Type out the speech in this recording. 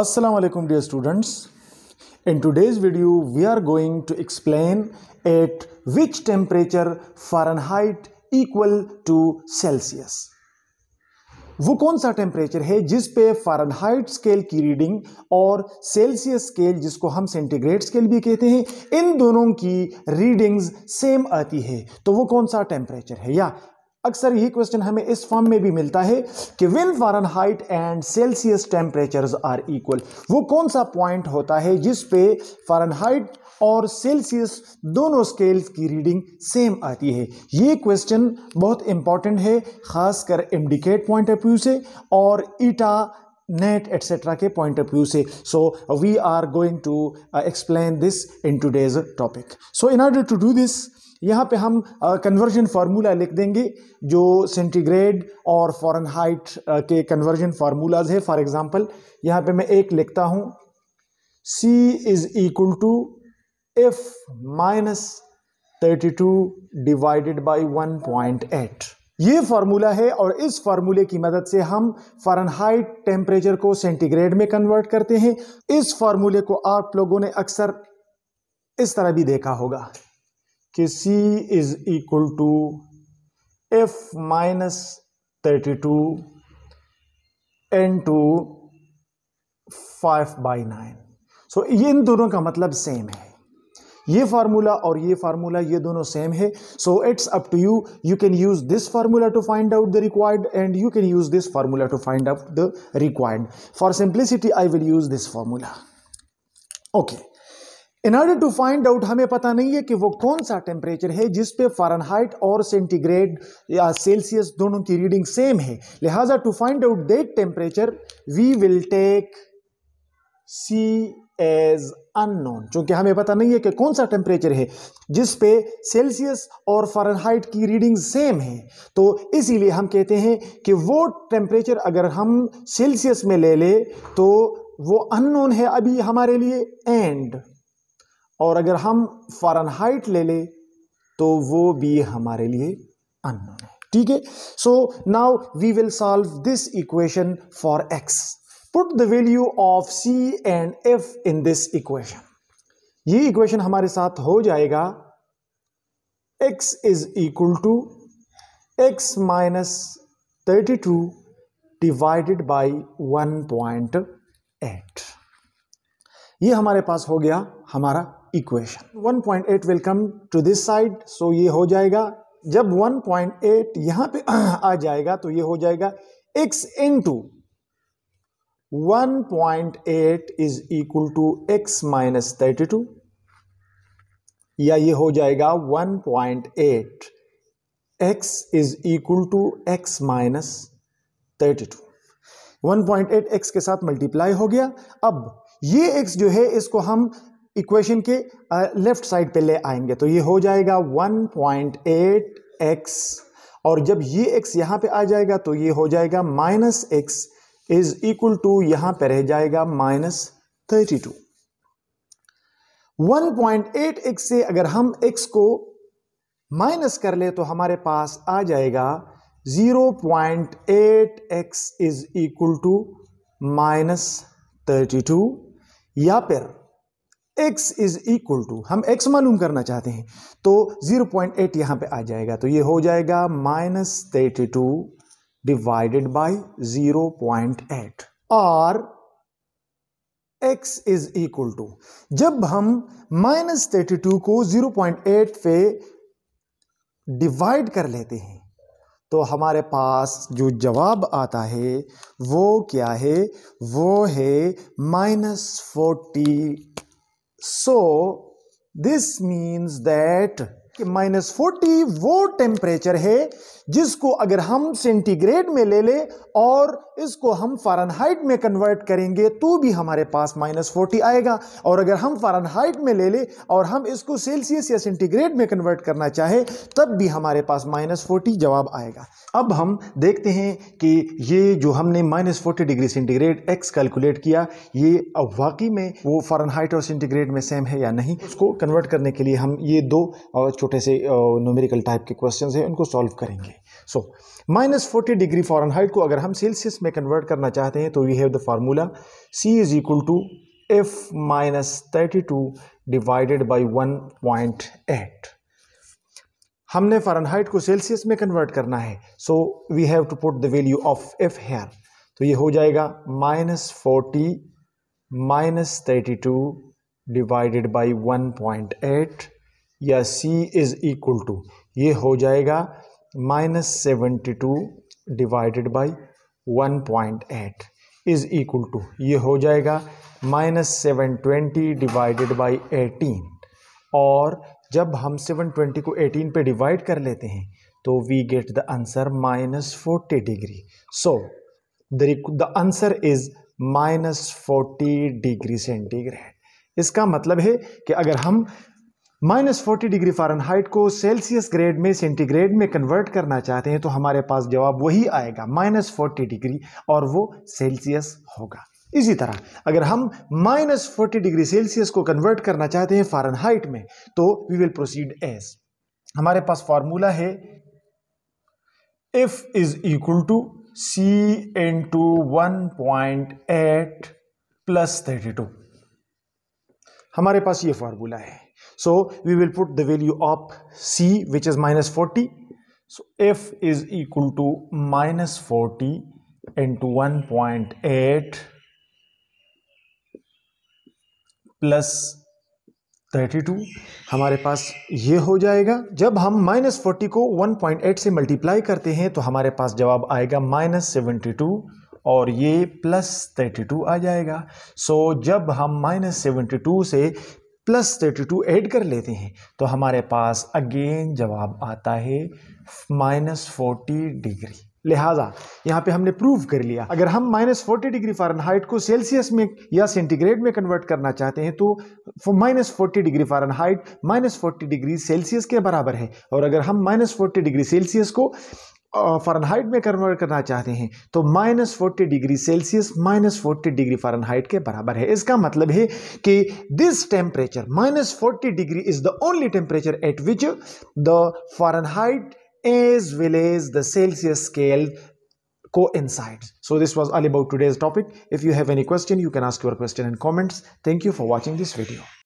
assalamu alaikum dear students. In today's video we are going to explain at which temperature Fahrenheit equal to Celsius. वो कौन सा temperature है जिस पे Fahrenheit scale की reading और सेल्सियस स्केल जिसको हम सेंटीग्रेड स्केल भी कहते हैं इन दोनों की रीडिंग्स सेम आती है तो वो कौन सा टेम्परेचर है या अक्सर यही क्वेश्चन हमें इस फॉर्म में भी मिलता है कि Fahrenheit and Celsius temperatures are equal वो कौन सा पॉइंट होता है जिस पे हाइट और सेल्सियस दोनों स्केल्स की रीडिंग सेम आती है ये क्वेश्चन बहुत इंपॉर्टेंट है खासकर इंडिकेट पॉइंट ऑफ व्यू से और ईटा नेट एट्सेट्रा के पॉइंट ऑफ व्यू से so we are going to explain this in today's topic so in order to do this यहाँ पे हम कन्वर्जन फार्मूला लिख देंगे जो सेंटीग्रेड और फॉरन हाइट के कन्वर्जन फार्मूलाज है फॉर एग्जांपल यहाँ पे मैं एक लिखता हूँ C is equal to F minus thirty two divided by one point eight ये फार्मूला है और इस फार्मूले की मदद से हम हाइट टेम्परेचर को सेंटीग्रेड में कन्वर्ट करते हैं इस फार्मूले को आप लोगों ने अक्सर इस तरह भी देखा होगा कि c is equal to F minus thirty two into five by nine so ये इन दोनों का मतलब सेम है ये फार्मूला और ये फार्मूला ये दोनों सेम है so it's up to you you can use this formula to find out the required and you can use this formula to find out the required for simplicity I will use this formula okay in order to find out हमें पता नहीं है कि वो कौन सा temperature है जिस पे फ़ारेनहाइट और सेंटीग्रेड या सेल्सियस दोनों की रीडिंग सेम है लिहाजा to find out that temperature we will take C as unknown चूंकि हमें पता नहीं है कि कौन सा टेम्परेचर है जिस पे सेल्सियस और फ़ारेनहाइट की रीडिंग सेम है तो इसीलिए हम कहते हैं कि वो टेम्परेचर अगर हम सेल्सियस में ले ले तो वो अननोन है अभी हमारे लिए एंड और अगर हम फ़ारनहाइट ले लें तो वो भी हमारे लिए अन है ठीक है so now we will solve this equation for X put the value of C and F in this equation ये इक्वेशन हमारे साथ हो जाएगा X is equal to X minus thirty two divided by one point eight ये हमारे पास हो गया हमारा equation 1.8 will come to this side so ये हो जाएगा जब 1.8 पॉइंट यहां पर आ जाएगा तो ये हो जाएगा x into one point eight is equal to X minus thirty two या ये हो जाएगा one point eight X is equal to X minus thirty two one point eight X के साथ मल्टीप्लाई हो गया अब ये एक्स जो है इसको हम इक्वेशन के लेफ्ट साइड पे ले आएंगे तो ये हो जाएगा 1.8x एक्स और जब ये एक्स यहाँ पे आ जाएगा तो ये हो जाएगा minus X is equal to यहाँ पे रह जाएगा minus thirty two one point eight X से अगर हम एक्स को माइनस कर ले तो हमारे पास आ जाएगा zero point eight X is equal to minus thirty two या फिर x इज इक्वल टू हम x मालूम करना चाहते हैं तो 0.8 पॉइंट यहां पर आ जाएगा तो ये हो जाएगा minus thirty two divided by zero point eight और x इज इक्वल टू जब हम माइनस थर्टी टू को ज़ीरो पॉइंट एट पे डिवाइड कर लेते हैं तो हमारे पास जो जवाब आता है वो क्या है वो है minus forty So, this means that कि माइनस फोर्टी वो टेम्परेचर है जिसको अगर हम सेंटीग्रेड में ले ले और इसको हम फारनहाइट में कन्वर्ट करेंगे तो भी हमारे पास माइनस फोर्टी आएगा और अगर हम फारनहाइट में ले ले और हम इसको सेल्सियस या सेंटीग्रेड में कन्वर्ट करना चाहे तब भी हमारे पास माइनस फोर्टी जवाब आएगा अब हम देखते हैं कि ये जो हमने minus forty degree centigrade X calculate किया ये अब वाकई में वो फारनहाइट और सेंटीग्रेड में सेम है या नहीं उसको कन्वर्ट करने के लिए हम ये दो छोटे छोटे से न्यूमेरिकल टाइप के क्वेश्चन हैं उनको सॉल्व करेंगे so minus forty degree Fahrenheit को अगर हम सेल्सियस में कन्वर्ट करना चाहते हैं तो we have the formula C is equal to F minus thirty two divided by one point eight हमने फारनहाइट को सेल्सियस में कन्वर्ट करना है so we have to put the value of F here तो ये हो जाएगा minus forty minus thirty two divided by one point eight या C इज़ इक्वल टू ये हो जाएगा minus seventy two divided by one point eight is equal to ये हो जाएगा minus seven twenty divided by eighteen और जब हम सेवन ट्वेंटी को एटीन पे डिवाइड कर लेते हैं तो we get the answer minus forty degree so the answer is minus forty degree centigrade इसका मतलब है कि अगर हम माइनस फोर्टी डिग्री फारेनहाइट को सेल्सियस ग्रेड में सेंटीग्रेड में कन्वर्ट करना चाहते हैं तो हमारे पास जवाब वही आएगा माइनस फोर्टी डिग्री और वो सेल्सियस होगा इसी तरह अगर हम माइनस फोर्टी डिग्री सेल्सियस को कन्वर्ट करना चाहते हैं फारेनहाइट में तो वी विल प्रोसीड एस हमारे पास फॉर्मूला है F is equal to C into one point eight plus thirty two हमारे पास ये फार्मूला है So we will put the value of C which is minus 40. So F is equal to minus 40 into 1.8 plus 32 हमारे पास ये हो जाएगा जब हम माइनस फोर्टी को 1.8 से मल्टीप्लाई करते हैं तो हमारे पास जवाब आएगा माइनस सेवेंटी टू और ये प्लस थर्टी टू आ जाएगा सो so, जब हम माइनस सेवेंटी टू से प्लस थर्टी टू एड कर लेते हैं तो हमारे पास अगेन जवाब आता है माइनस फोर्टी डिग्री लिहाजा यहाँ पे हमने प्रूव कर लिया अगर हम माइनस फोर्टी डिग्री फारेनहाइट को सेल्सियस में या सेंटीग्रेड में कन्वर्ट करना चाहते हैं तो minus forty degree Fahrenheit minus forty degree Celsius के बराबर है और अगर हम माइनस फोर्टी डिग्री सेल्सियस को फ़ारनहाइट में कन्वर्ट करना चाहते हैं तो minus forty degree Celsius minus forty degree Fahrenheit के बराबर है इसका मतलब है कि this temperature minus forty degree is the only temperature at which the Fahrenheit as well as the Celsius scale coincide so this was all about today's topic if you have any question you can ask your question in comments thank you for watching this video